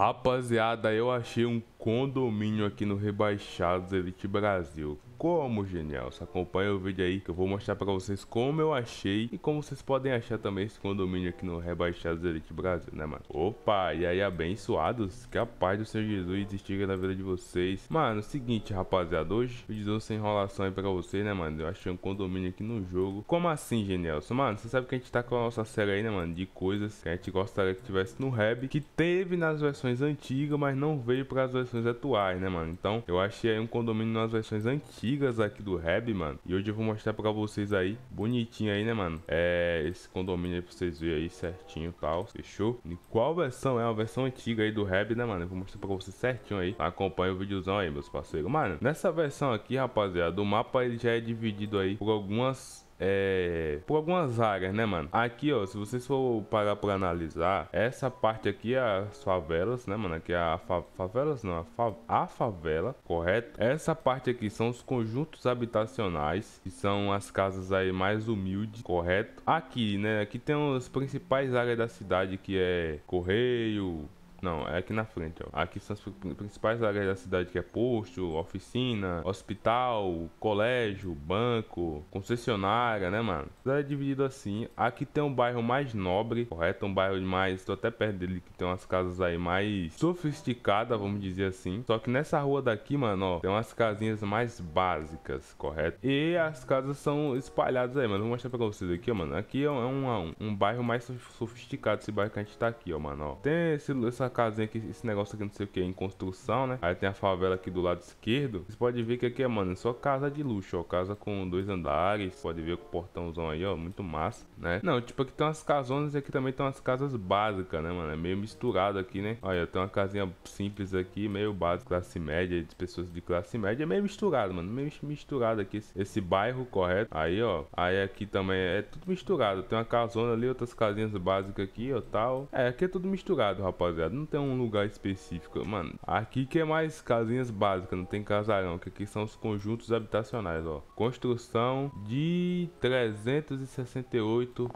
Rapaziada, eu achei um condomínio aqui no Rebaixados Elite Brasil. Como genial! Só acompanha o vídeo aí que eu vou mostrar para vocês como eu achei e como vocês podem achar também esse condomínio aqui no Rebaixados Elite Brasil, né, mano? Opa, e aí, abençoados? Que a paz do Senhor Jesus estiga na vida de vocês. Mano, seguinte, rapaziada, hoje vídeo sem enrolação aí pra vocês, né, mano? Eu achei um condomínio aqui no jogo. Como assim, Genielson? Mano, você sabe que a gente tá com a nossa série aí, né, mano? De coisas que a gente gostaria que tivesse no Reb, que teve nas versões antigas, mas não veio para as versões versões atuais, né, mano? Então, eu achei aí um condomínio nas versões antigas aqui do Reb, mano. E hoje eu vou mostrar pra vocês aí, bonitinho aí, né, mano? É, esse condomínio aí pra vocês verem aí certinho e tal, fechou? E qual versão é? A versão antiga aí do Reb, né, mano? Eu vou mostrar pra vocês certinho aí. Acompanha o videozão aí, meus parceiros. Mano, nessa versão aqui, rapaziada, o mapa ele já é dividido aí por algumas é, por algumas áreas, né, mano? Aqui, ó, se vocês for parar pra analisar, essa parte aqui é as favelas, né, mano? Aqui é a fa favelas, não, a, fa a favela, correto? Essa parte aqui são os conjuntos habitacionais, que são as casas aí mais humildes, correto? Aqui, né, aqui tem as principais áreas da cidade, que é Correio, não, é aqui na frente, ó. Aqui são as principais áreas da cidade que é posto, oficina, hospital, colégio, banco, concessionária, né, mano? A cidade é dividido assim. Aqui tem um bairro mais nobre, correto? Um bairro mais... Tô até perto dele que tem umas casas aí mais sofisticadas, vamos dizer assim. Só que nessa rua daqui, mano, ó, tem umas casinhas mais básicas, correto? E as casas são espalhadas aí, mano. Vou mostrar pra vocês aqui, ó, mano. Aqui é um, é um, um bairro mais sofisticado, esse bairro que a gente tá aqui, ó, mano, ó. Tem esse, essa casinha que esse negócio aqui não sei o que, em construção, né? Aí tem a favela aqui do lado esquerdo. você pode ver que aqui é, mano, só casa de luxo, ó. Casa com dois andares. Pode ver com o portãozão aí, ó. Muito massa, né? Não, tipo, aqui tem umas casonas e aqui também tem umas casas básicas, né, mano? É meio misturado aqui, né? Olha, tem uma casinha simples aqui, meio básica, classe média, de pessoas de classe média. É meio misturado, mano. Meio misturado aqui esse, esse bairro, correto? Aí, ó. Aí aqui também é tudo misturado. Tem uma casona ali, outras casinhas básicas aqui, ó, tal. É, aqui é tudo misturado, rapaziada não tem um lugar específico, mano. Aqui que é mais casinhas básicas, não tem casarão, que aqui são os conjuntos habitacionais, ó. Construção de 368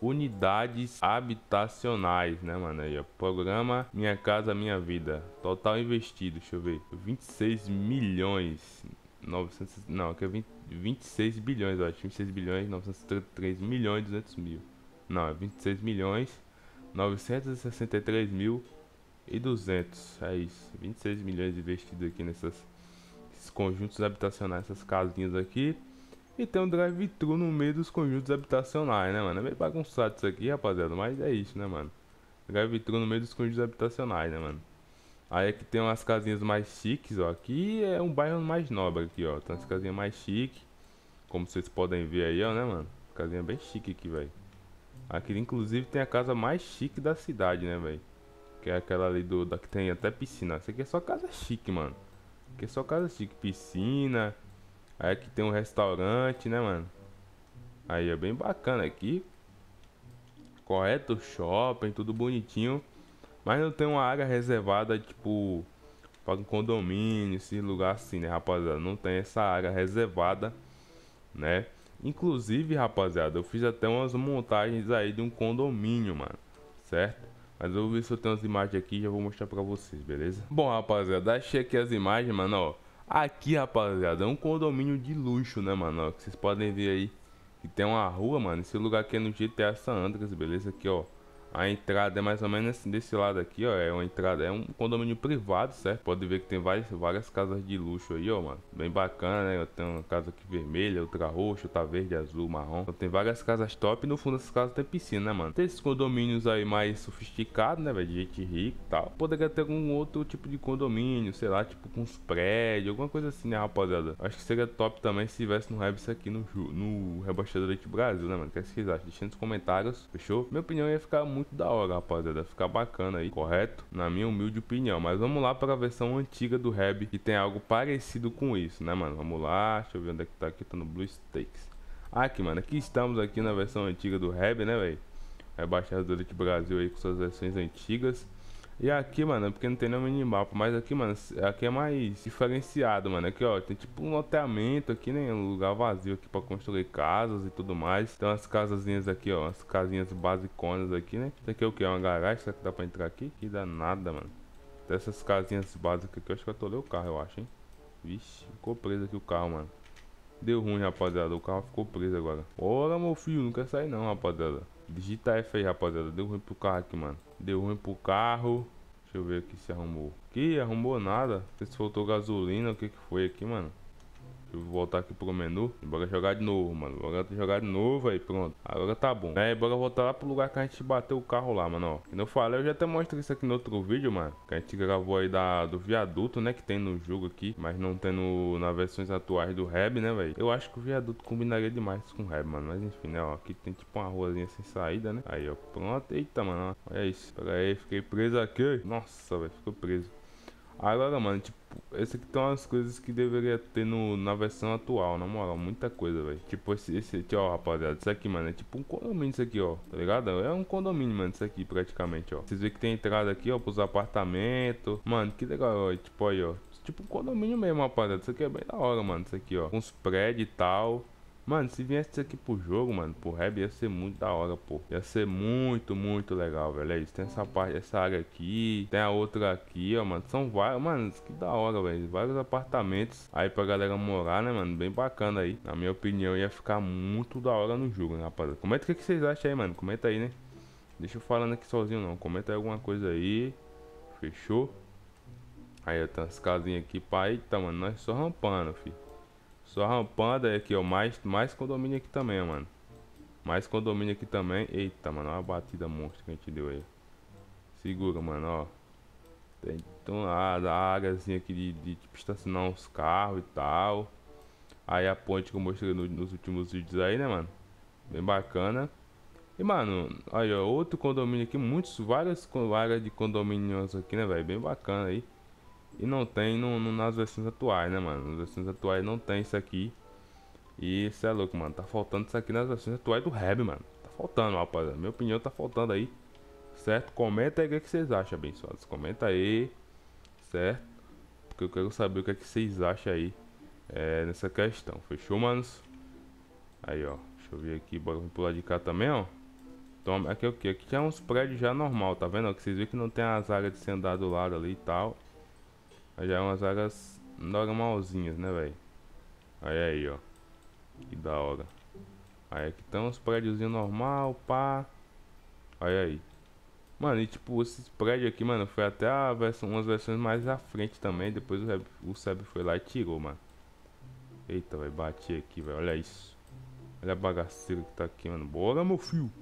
unidades habitacionais, né, mano? Aí, ó, programa Minha Casa Minha Vida. Total investido, deixa eu ver, 26 milhões. 900, não, aqui é 20, 26 bilhões, eu 26 bilhões, 933 milhões e 200 mil. Não, é 26 milhões, 963 mil e 200. É isso. 26 milhões investidos aqui nessas esses conjuntos habitacionais, essas casinhas aqui. E tem um drive-thru no meio dos conjuntos habitacionais, né, mano? É meio bagunçado isso aqui, rapaziada, mas é isso, né, mano? Drive-thru no meio dos conjuntos habitacionais, né, mano? Aí aqui tem umas casinhas mais chiques, ó. Aqui é um bairro mais nobre aqui, ó. Tem umas casinhas mais chique. Como vocês podem ver aí, ó, né, mano? Casinha bem chique aqui, velho. Aqui, inclusive, tem a casa mais chique da cidade, né, velho? Que é aquela ali do, da que tem até piscina. Essa aqui é só casa chique, mano. Aqui é só casa chique. Piscina. Aí aqui tem um restaurante, né, mano? Aí é bem bacana aqui. Correto, shopping, tudo bonitinho. Mas não tem uma área reservada, tipo, para um condomínio, esse lugar assim, né, rapaziada? Não tem essa área reservada, né? Inclusive, rapaziada, eu fiz até umas montagens aí de um condomínio, mano, certo? Mas eu vou ver se eu tenho as imagens aqui e já vou mostrar pra vocês, beleza? Bom, rapaziada, achei aqui as imagens, mano, ó. Aqui, rapaziada, é um condomínio de luxo, né, mano, ó, que vocês podem ver aí. Que tem uma rua, mano, esse lugar aqui é no GTA San Andreas, beleza? Aqui, ó. A entrada é mais ou menos desse lado aqui, ó. É uma entrada, é um condomínio privado, certo? Pode ver que tem várias, várias casas de luxo aí, ó, mano. Bem bacana, né? Tem uma casa aqui vermelha, outra roxa, outra verde, azul, marrom. Então tem várias casas top e no fundo dessas casas tem piscina, né, mano? Tem esses condomínios aí mais sofisticados, né, velho? De gente rica e tal. Poderia ter algum outro tipo de condomínio, sei lá, tipo com uns prédios, alguma coisa assim, né, rapaziada? Acho que seria top também se tivesse no Rebs aqui no, no Rebaixador Brasil, né, mano? O que vocês acham? Deixa nos comentários, fechou? Minha opinião ia ficar muito muito da hora, rapaziada. ficar bacana aí, correto? Na minha humilde opinião. Mas vamos lá para a versão antiga do Reb, que tem algo parecido com isso, né, mano? Vamos lá, deixa eu ver onde é que tá aqui. Tá no Blue Stakes. Aqui, mano, aqui estamos aqui na versão antiga do Reb, né, velho? É baixador aqui Brasil aí com suas versões antigas. E aqui, mano, é porque não tem nenhum minimapa, mas aqui, mano, aqui é mais diferenciado, mano. Aqui, ó, tem tipo um loteamento aqui, né? Um lugar vazio aqui pra construir casas e tudo mais. Tem umas casazinhas aqui, ó, umas casinhas basiconas aqui, né? Isso aqui é o que? É uma garagem? Será que dá pra entrar aqui? Que danada, mano. Dessas casinhas básicas aqui, eu acho que eu atolei o carro, eu acho, hein? Vixe, ficou preso aqui o carro, mano. Deu ruim, rapaziada. O carro ficou preso agora. Ora, meu filho, não quer sair não, rapaziada. Digita F aí, rapaziada. Deu ruim pro carro aqui, mano. Deu ruim pro carro. Deixa eu ver aqui se arrumou. Que arrumou nada. Se faltou gasolina, o que que foi aqui, mano? Deixa eu voltar aqui pro menu. Bora jogar de novo, mano. Bora jogar de novo aí, pronto. Agora tá bom. Aí, é, bora voltar lá pro lugar que a gente bateu o carro lá, mano, ó. Como eu falei, eu já até mostrei isso aqui no outro vídeo, mano. Que a gente gravou aí da, do viaduto, né? Que tem no jogo aqui. Mas não tem no, nas versões atuais do Reb, né, velho? Eu acho que o viaduto combinaria demais com o Reb, mano. Mas enfim, né, ó. Aqui tem tipo uma ruazinha sem saída, né? Aí, ó. Pronto. Eita, mano. Ó. Olha isso. Pera aí, fiquei preso aqui. Nossa, velho. Ficou preso. Agora, mano, tipo, esse aqui tem umas coisas que deveria ter no, na versão atual, na moral, muita coisa, velho. Tipo, esse, esse aqui, ó, rapaziada, isso aqui, mano, é tipo um condomínio isso aqui, ó, tá ligado? É um condomínio, mano, isso aqui, praticamente, ó. Vocês veem que tem entrada aqui, ó, pros apartamentos. Mano, que legal, ó, tipo, aí, ó. Tipo um condomínio mesmo, rapaziada. Isso aqui é bem da hora, mano. Isso aqui, ó. Uns prédios e tal. Mano, se viesse isso aqui pro jogo, mano, pro rap, ia ser muito da hora, pô. Ia ser muito, muito legal, velho. É isso. Tem essa parte, essa área aqui. Tem a outra aqui, ó, mano. São vários, mano, que da hora, velho. Vários apartamentos aí pra galera morar, né, mano? Bem bacana aí. Na minha opinião, ia ficar muito da hora no jogo, né, rapaziada? Comenta o que, que vocês acham aí, mano. Comenta aí, né? Deixa eu falando aqui sozinho, não. Comenta aí alguma coisa aí. Fechou? Aí, ó, tem umas casinhas aqui, pai. Eita, mano, nós só rampando, filho. Só rampando é aqui, ó. Mais, mais condomínio aqui também, mano. Mais condomínio aqui também. Eita, mano. Olha a batida monstro que a gente deu aí. Segura, mano, ó. Tem então, a, a áreazinha aqui de, de, de tipo, estacionar uns carros e tal. Aí a ponte que eu mostrei no, nos últimos vídeos aí, né, mano? Bem bacana. E, mano, aí, outro condomínio aqui. Muitos, várias áreas de condomínios aqui, né, velho? Bem bacana aí. E não tem no, no, nas versões atuais, né, mano? Nas versões atuais não tem isso aqui. E isso é louco, mano. Tá faltando isso aqui nas versões atuais do Reb, mano. Tá faltando, rapaziada. Minha opinião tá faltando aí. Certo? Comenta aí o que, é que vocês acham, abençoados. Comenta aí. Certo? Porque eu quero saber o que, é que vocês acham aí é, nessa questão. Fechou, manos? Aí, ó. Deixa eu ver aqui. Bora pular de cá também, ó. Toma. Aqui é o quê? Aqui é uns prédios já normal, tá vendo? que vocês viram que não tem as áreas de se andar do lado ali e tal. Mas já é umas vagas normalzinhas, né, velho? Aí aí, ó. Que da hora. Aí aqui estão os prédiozinhos normal, pá. Aí aí. Mano, e tipo, esse prédio aqui, mano, foi até a versão, umas versões mais à frente também. Depois o Seb, o Seb foi lá e tirou, mano. Eita, vai bater aqui, velho. Olha isso. Olha a bagaceira que tá aqui, mano. Bora, meu filho.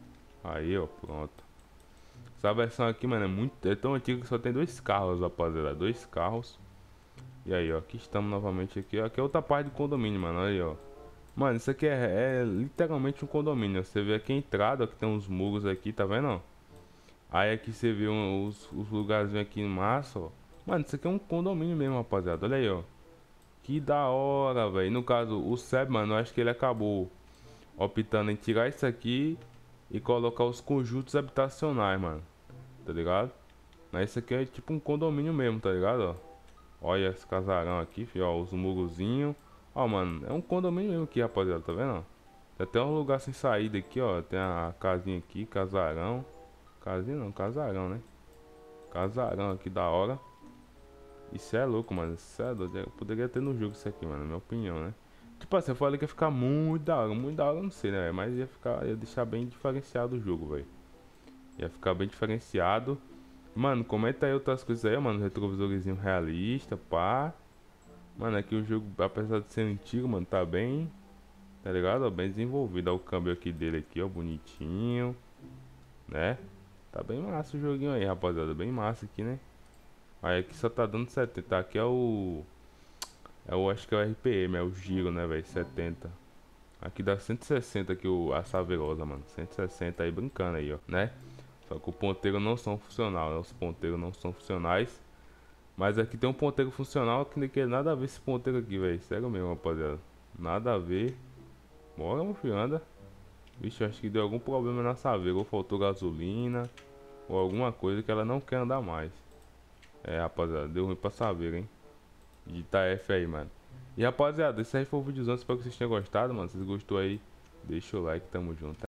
Aí, ó, pronto. Essa versão aqui, mano, é muito. É tão antiga que só tem dois carros, rapaziada. Dois carros. E aí, ó, aqui estamos novamente aqui. Ó, aqui é outra parte do condomínio, mano. Olha aí, ó. Mano, isso aqui é, é literalmente um condomínio. Você vê aqui a entrada, ó, que tem uns muros aqui, tá vendo? Ó? Aí aqui você vê um, os, os lugarzinhos aqui em massa, ó. Mano, isso aqui é um condomínio mesmo, rapaziada. Olha aí, ó. Que da hora, velho. No caso, o Seb, mano, eu acho que ele acabou optando em tirar isso aqui e colocar os conjuntos habitacionais, mano tá ligado? Mas esse aqui é tipo um condomínio mesmo, tá ligado? Ó. Olha esse casarão aqui, ó, os murozinhos. Ó, mano, é um condomínio mesmo aqui, rapaziada, tá vendo? Tem até um lugar sem saída aqui, ó. Tem a casinha aqui, casarão. Casinha não, casarão, né? Casarão aqui da hora. Isso é louco, mano. Isso é doido. Eu poderia ter no jogo isso aqui, mano. Na minha opinião, né? Tipo assim, eu falei que ia ficar muito da hora. Muito da hora, não sei, né? Mas ia ficar. Ia deixar bem diferenciado o jogo, velho. Ia ficar bem diferenciado. Mano, comenta aí outras coisas aí, mano. Retrovisorzinho realista, pá. Mano, aqui é o jogo, apesar de ser antigo, mano, tá bem. Tá ligado? bem desenvolvido. Olha o câmbio aqui dele aqui, ó, bonitinho. Né? Tá bem massa o joguinho aí, rapaziada. Bem massa aqui, né? Aí aqui só tá dando 70. Aqui é o. É o acho que é o RPM, é o giro, né, velho? 70. Aqui dá 160 aqui o, a Saverosa, mano. 160 aí brincando aí, ó, né? Só que o ponteiro não são funcional, né? Os ponteiros não são funcionais. Mas aqui tem um ponteiro funcional que não quer nada a ver esse ponteiro aqui, velho. Sério mesmo, rapaziada. Nada a ver. Bora, meu filho, anda. Vixe, acho que deu algum problema na saveira. Ou faltou gasolina. Ou alguma coisa que ela não quer andar mais. É, rapaziada, deu ruim pra saveira, hein. Digitar tá F aí, mano. E rapaziada, esse aí foi o vídeozão. Espero que vocês tenham gostado, mano. Se vocês gostou aí, deixa o like. Tamo junto.